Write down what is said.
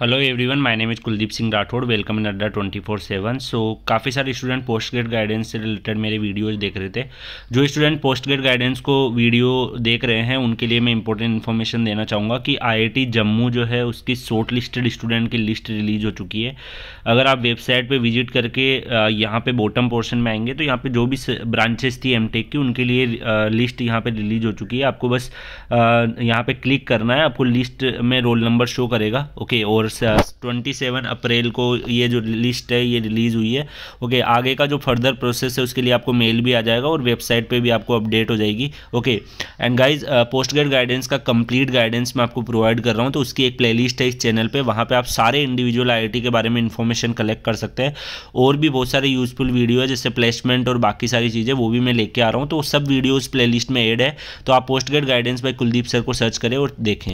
hello everyone my name is Kuldeep Singh Rathore welcome in Adda twenty four seven so काफ़ी सारे student post grade guidance से related मेरे videos देख रहे थे जो स्टूडेंट पोस्ट ग्रेड गाइडेंस को वीडियो देख रहे हैं उनके लिए मैं इंपॉर्टेंट इन्फॉर्मेशन देना चाहूँगा कि आईआईटी जम्मू जो है उसकी शॉर्ट लिस्टेड स्टूडेंट की लिस्ट रिलीज हो चुकी है अगर आप वेबसाइट पर विजिट करके यहाँ पर बॉटम पोर्शन में आएंगे तो यहाँ पर जो भी ब्रांचेस थी एम की उनके लिए लिस्ट यहाँ पर रिलीज हो चुकी है आपको बस यहाँ पर क्लिक करना है आपको लिस्ट में रोल नंबर शो करेगा ओके और और ट्वेंटी सेवन अप्रैल को ये जो लिस्ट है ये रिलीज़ हुई है ओके आगे का जो फर्दर प्रोसेस है उसके लिए आपको मेल भी आ जाएगा और वेबसाइट पर भी आपको अपडेट हो जाएगी okay and guys post grade guidance का कंप्लीट गाइडेंस मैं आपको प्रोवाइड कर रहा हूँ तो उसकी एक प्लेलिस्ट है इस चैनल पर वहाँ पर आप सारे इंडिविजुअल आई के बारे में इन्फॉर्मेशन कलेक्ट कर सकते हैं और भी बहुत सारे यूजफुल वीडियो है जैसे प्लेसमेंट और बाकी सारी चीज़ें वो भी मैं लेके आ रहा हूँ तो सब वीडियोज़ प्लेलिस्ट में एड है तो आप post grade guidance by Kuldeep sir को सर्च करें और देखें